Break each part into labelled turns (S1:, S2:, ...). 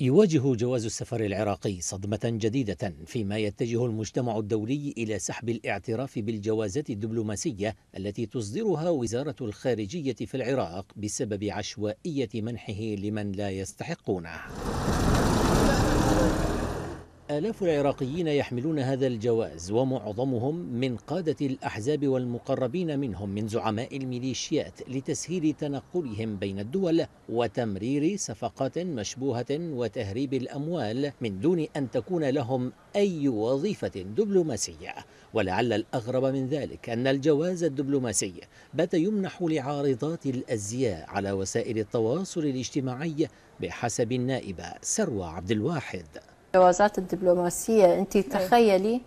S1: يواجه جواز السفر العراقي صدمة جديدة فيما يتجه المجتمع الدولي إلى سحب الاعتراف بالجوازات الدبلوماسية التي تصدرها وزارة الخارجية في العراق بسبب عشوائية منحه لمن لا يستحقونه آلاف العراقيين يحملون هذا الجواز ومعظمهم من قادة الأحزاب والمقربين منهم من زعماء الميليشيات لتسهيل تنقلهم بين الدول وتمرير صفقات مشبوهة وتهريب الأموال من دون أن تكون لهم أي وظيفة دبلوماسية ولعل الأغرب من ذلك أن الجواز الدبلوماسي بات يمنح لعارضات الأزياء على وسائل التواصل الاجتماعي بحسب النائبة سروى عبد الواحد
S2: الجوازات الدبلوماسية أنت إيه. تخيلي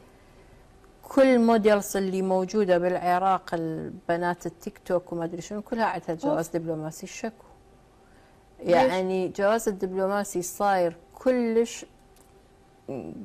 S2: كل موديلز اللي موجودة بالعراق البنات التيك توك وما أدري شنو كلها عندها جواز دبلوماسي شكو يعني جواز الدبلوماسي صاير كلش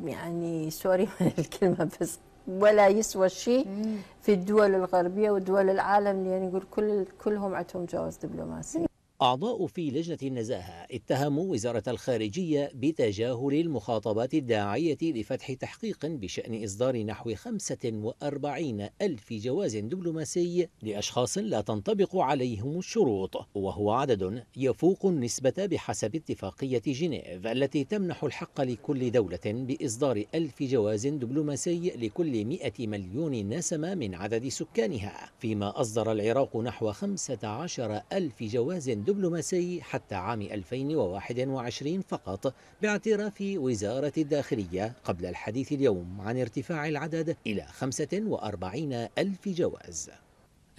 S2: يعني سوري من الكلمة بس ولا يسوى شيء في الدول الغربية ودول العالم لأن يعني يقول كل كلهم عندهم جواز دبلوماسي
S1: أعضاء في لجنة النزاهة اتهموا وزارة الخارجية بتجاهل المخاطبات الداعية لفتح تحقيق بشأن إصدار نحو 45 ألف جواز دبلوماسي لأشخاص لا تنطبق عليهم الشروط وهو عدد يفوق النسبة بحسب اتفاقية جنيف التي تمنح الحق لكل دولة بإصدار ألف جواز دبلوماسي لكل 100 مليون نسمة من عدد سكانها فيما أصدر العراق نحو 15 ألف جواز دبلوماسي الدبلوماسي حتى عام 2021 فقط باعتراف وزارة الداخلية قبل الحديث اليوم عن ارتفاع العدد إلى 45 ألف جواز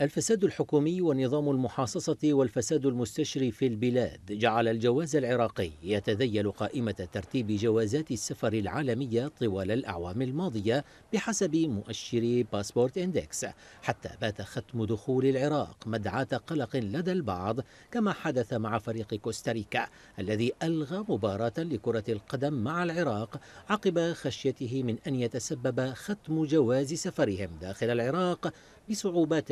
S1: الفساد الحكومي ونظام المحاصصة والفساد المستشري في البلاد جعل الجواز العراقي يتذيل قائمة ترتيب جوازات السفر العالمية طوال الأعوام الماضية بحسب مؤشر باسبورت اندكس حتى بات ختم دخول العراق مدعاة قلق لدى البعض كما حدث مع فريق كوستاريكا الذي ألغى مباراة لكرة القدم مع العراق عقب خشيته من أن يتسبب ختم جواز سفرهم داخل العراق بصعوبات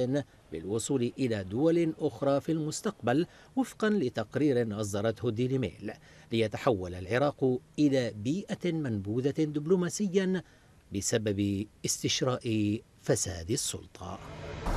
S1: للوصول إلى دول أخرى في المستقبل وفقا لتقرير أصدرته ديلي ميل ليتحول العراق إلى بيئة منبوذة دبلوماسيا بسبب استشراء فساد السلطه